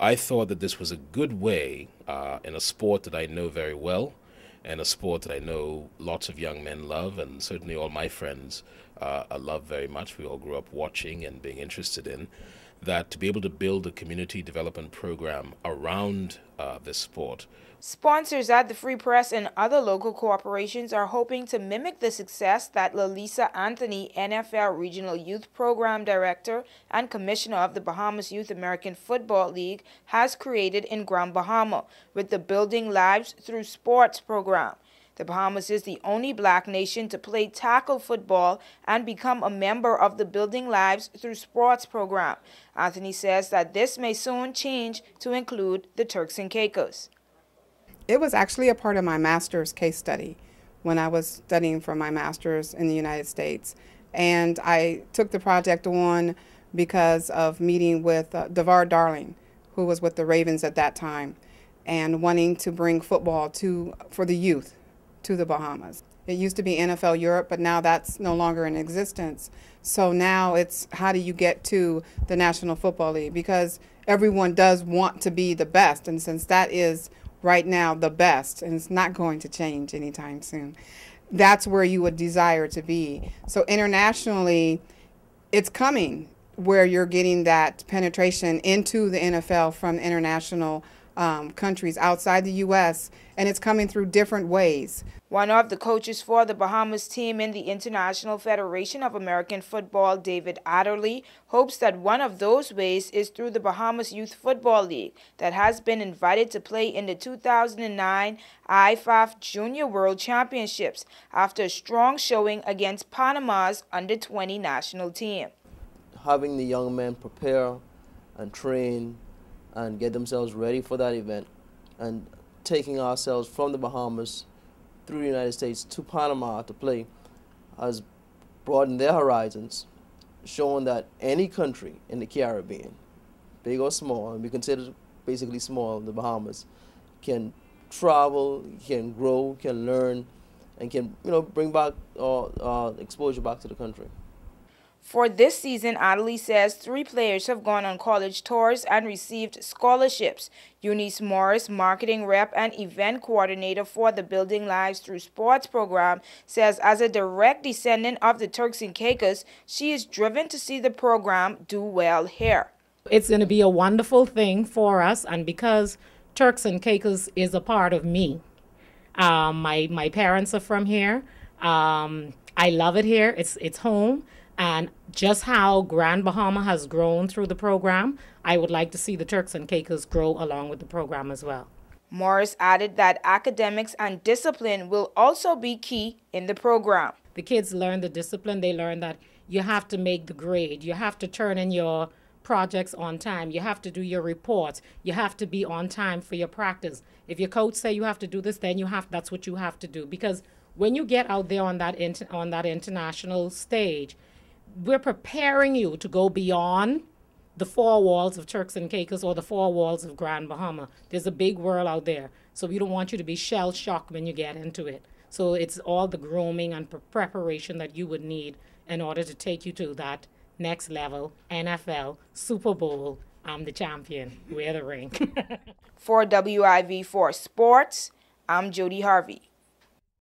I thought that this was a good way uh, in a sport that I know very well and a sport that I know lots of young men love, and certainly all my friends uh, love very much. We all grew up watching and being interested in that to be able to build a community development program around uh, this sport. Sponsors at the Free Press and other local corporations are hoping to mimic the success that Lalisa Anthony, NFL Regional Youth Program Director and Commissioner of the Bahamas Youth American Football League, has created in Grand Bahama with the Building Lives Through Sports program. The Bahamas is the only black nation to play tackle football and become a member of the Building Lives Through Sports program. Anthony says that this may soon change to include the Turks and Caicos. It was actually a part of my master's case study when I was studying for my master's in the United States. And I took the project on because of meeting with uh, DeVar Darling, who was with the Ravens at that time, and wanting to bring football to for the youth to the Bahamas. It used to be NFL Europe, but now that's no longer in existence. So now it's how do you get to the National Football League? Because everyone does want to be the best. And since that is right now the best, and it's not going to change anytime soon, that's where you would desire to be. So internationally, it's coming where you're getting that penetration into the NFL from international um, countries outside the U.S., and it's coming through different ways. One of the coaches for the Bahamas team in the International Federation of American Football, David Adderley, hopes that one of those ways is through the Bahamas Youth Football League that has been invited to play in the 2009 IFAF Junior World Championships after a strong showing against Panama's under-20 national team. Having the young men prepare and train and get themselves ready for that event and taking ourselves from the Bahamas through the United States to Panama to play has broadened their horizons, showing that any country in the Caribbean, big or small, and we consider basically small, the Bahamas, can travel, can grow, can learn, and can you know bring back uh, uh, exposure back to the country. For this season, Adelie says three players have gone on college tours and received scholarships. Eunice Morris, marketing rep and event coordinator for the Building Lives Through Sports program, says as a direct descendant of the Turks and Caicos, she is driven to see the program do well here. It's going to be a wonderful thing for us, and because Turks and Caicos is a part of me, um, my, my parents are from here. Um, I love it here. It's, it's home. And just how Grand Bahama has grown through the program, I would like to see the Turks and Caicos grow along with the program as well. Morris added that academics and discipline will also be key in the program. The kids learn the discipline, they learn that you have to make the grade, you have to turn in your projects on time. You have to do your reports. You have to be on time for your practice. If your coach say you have to do this, then you have that's what you have to do because when you get out there on that inter, on that international stage, we're preparing you to go beyond the four walls of Turks and Caicos or the four walls of Grand Bahama. There's a big world out there. So we don't want you to be shell shocked when you get into it. So it's all the grooming and preparation that you would need in order to take you to that next level NFL, Super Bowl. I'm the champion. We're the ring. For WIV4 Sports, I'm Jody Harvey.